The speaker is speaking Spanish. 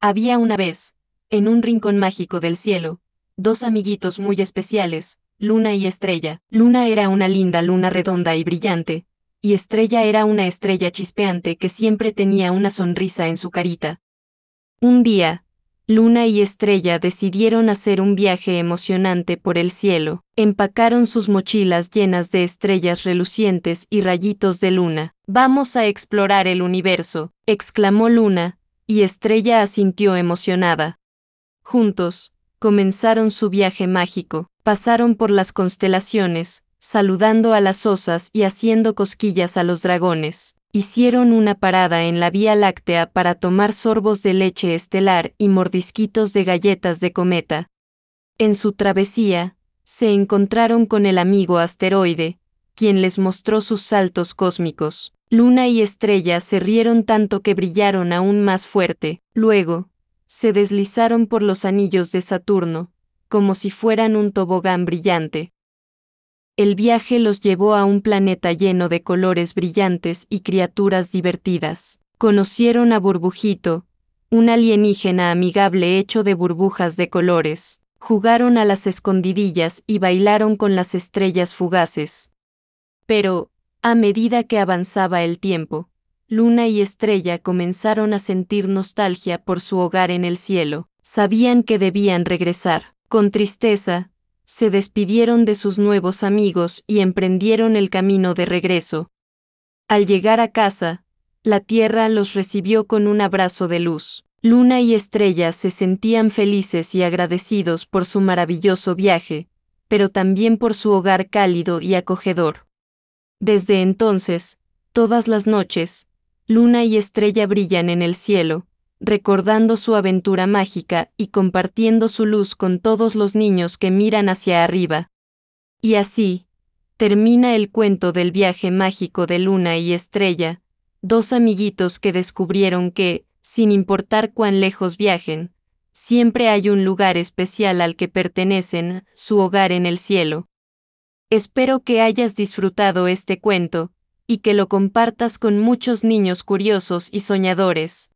Había una vez, en un rincón mágico del cielo, dos amiguitos muy especiales, Luna y Estrella. Luna era una linda luna redonda y brillante, y Estrella era una estrella chispeante que siempre tenía una sonrisa en su carita. Un día, Luna y Estrella decidieron hacer un viaje emocionante por el cielo. Empacaron sus mochilas llenas de estrellas relucientes y rayitos de luna. Vamos a explorar el universo, exclamó Luna, y Estrella asintió emocionada. Juntos, comenzaron su viaje mágico, pasaron por las constelaciones, saludando a las osas y haciendo cosquillas a los dragones. Hicieron una parada en la Vía Láctea para tomar sorbos de leche estelar y mordisquitos de galletas de cometa. En su travesía, se encontraron con el amigo asteroide, quien les mostró sus saltos cósmicos. Luna y estrella se rieron tanto que brillaron aún más fuerte. Luego, se deslizaron por los anillos de Saturno, como si fueran un tobogán brillante. El viaje los llevó a un planeta lleno de colores brillantes y criaturas divertidas. Conocieron a Burbujito, un alienígena amigable hecho de burbujas de colores. Jugaron a las escondidillas y bailaron con las estrellas fugaces. Pero, a medida que avanzaba el tiempo, Luna y Estrella comenzaron a sentir nostalgia por su hogar en el cielo. Sabían que debían regresar. Con tristeza, se despidieron de sus nuevos amigos y emprendieron el camino de regreso. Al llegar a casa, la tierra los recibió con un abrazo de luz. Luna y Estrella se sentían felices y agradecidos por su maravilloso viaje, pero también por su hogar cálido y acogedor. Desde entonces, todas las noches, luna y estrella brillan en el cielo, recordando su aventura mágica y compartiendo su luz con todos los niños que miran hacia arriba. Y así, termina el cuento del viaje mágico de luna y estrella, dos amiguitos que descubrieron que, sin importar cuán lejos viajen, siempre hay un lugar especial al que pertenecen, su hogar en el cielo. Espero que hayas disfrutado este cuento, y que lo compartas con muchos niños curiosos y soñadores.